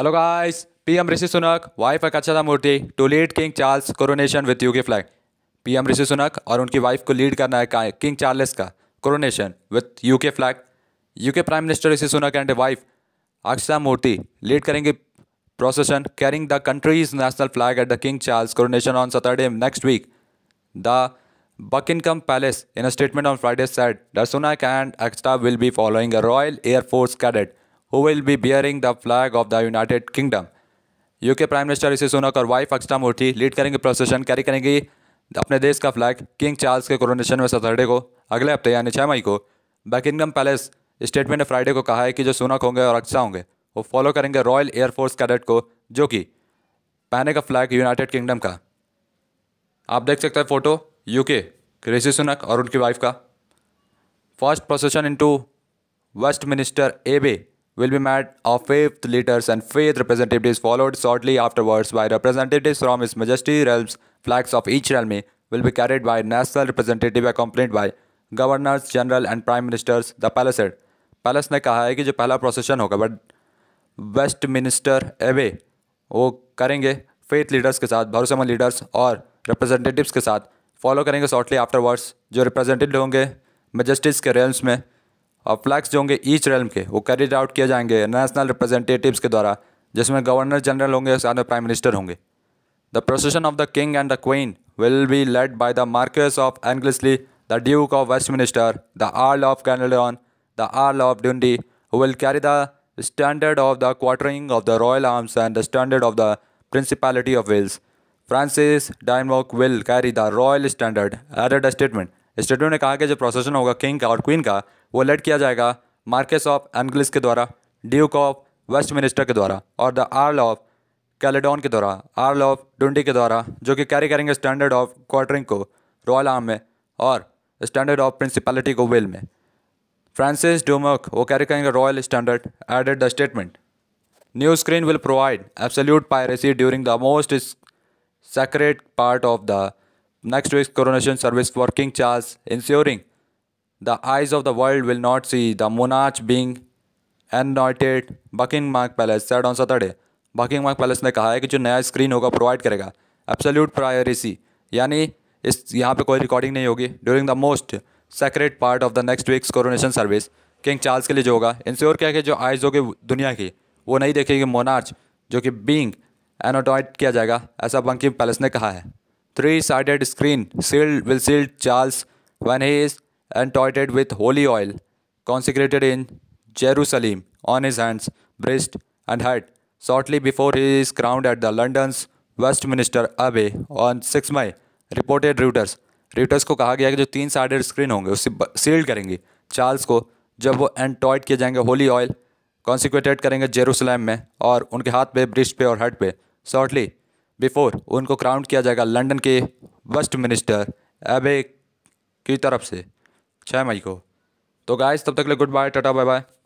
Hello guys PM Rishi Sunak wife एक अच्छा Murty to lead King Charles coronation with U K flag PM Rishi Sunak और उनकी wife को लीड करना है किंग चार्ल्स का coronation with U K flag U K prime minister Rishi Sunak and wife Akshata Murty lead करेंगे procession carrying the country's national flag at the King Charles coronation on Saturday next week the Buckingham Palace in a statement on Friday set the Sunak and Akshata will be following Royal Air Force cadet who will be bearing the flag of the United Kingdom. UK prime minister Rishi Sunak और wife Akshata Murty lead करेंगे procession carry करेंगी अपने देश का flag King Charles के coronation में Saturday को अगले हफ्ते यानी छः मई को बैकिंगम पैलेस स्टेटमेंट ने फ्राइडे को कहा है कि जो सुनक होंगे और अक्षता होंगे वो फॉलो करेंगे रॉयल एयरफोर्स कैडेट को जो कि पहने का फ्लैग यूनाइटेड किंगडम का आप देख सकते हैं फोटो यूके ऋषि सुनक और उनकी वाइफ का first procession into Westminster Abbey will be met of fifth leaders and fifth representatives followed shortly afterwards by representatives from His Majesty realms. Flags of each realm will be carried by national representative accompanied by governors general and prime ministers the palace said palace ने कहा है कि जो पहला procession होगा but waste minister एवे वो करेंगे faith leaders के साथ भरोसेमंद लीडर्स और रिप्रेजेंटेटिव्स के साथ फॉलो करेंगे शॉर्टली आफ्टरवर्ड्स जो रिप्रेजेंटेटिव होंगे मजस्टिस के रेल्स में और फ्लैक्स जो होंगे ईच रेलम के वो कैरिड आउट किए जाएंगे नेशनल रिप्रेजेंटेटिव्स के द्वारा जिसमें गवर्नर जनरल होंगे साथ में प्राइम मिनिस्टर होंगे the procession of the King and the Queen will be led by the Marquess of Anglesey the Duke of Westminster the Earl of Caledon the Earl of ड्यूडी will carry the standard of the quartering of the Royal Arms and the standard of the Principality of Wales Francis Dymoke will carry the Royal standard added statement statement ने कहा कि जो procession होगा king का और queen का वो lead किया जाएगा मार्केस ऑफ एंग्लिस के द्वारा ड्यूक ऑफ वेस्ट मिनिस्टर के द्वारा और द आर्ल ऑफ कैलेडोन के द्वारा आर्ल ऑफ डुंडी के द्वारा जो कि कैरी करेंगे स्टैंडर्ड ऑफ क्वार्टरिंग को रॉयल आर्म में और स्टैंडर्ड ऑफ प्रिंसिपैलिटी को विल में फ्रांसिस डोमक वो कैरी करेंगे royal standard added the statement new screen will provide absolute privacy during the most sacred part of the next week coronation service for King Charles, ensuring The eyes of the world will not see the monarch being anointed बकिंगमार्क palace said on Saturday बकिंगमार्क palace ने कहा है कि जो नया screen होगा provide करेगा एब्सोल्यूट प्रायरेसी यानी इस यहाँ पे कोई रिकॉर्डिंग नहीं होगी during the most sacred part of the next week's coronation service King Charles के लिए जो होगा इंश्योर किया कि जो आइज होगी दुनिया की वो नहीं देखेगी मोनार्च जो कि बींग एनोटॉइड किया जाएगा ऐसा बंकी पैलेस ने कहा है three sided screen shield will shield Charles while he is and anointed with holy oil, consecrated in Jerusalem on his hands, breast, and head, shortly before he is crowned at the London's Westminster Abbey on six May reported Reuters Reuters को कहा गया कि जो तीन sided screen होंगे उससे sealed करेंगे Charles को जब वो एंटॉयड किए जाएंगे होली ऑयल कॉन्सिक्वेटेड करेंगे जेरूसलम में और उनके हाथ पे ब्रिस्ट पे और हट पे शॉर्टली बिफोर उनको क्राउंड किया जाएगा लंदन के वेस्ट मिनिस्टर एबे की तरफ से छः मई को तो गाइस तब तक ले गुड बाय टाटा बाय बाय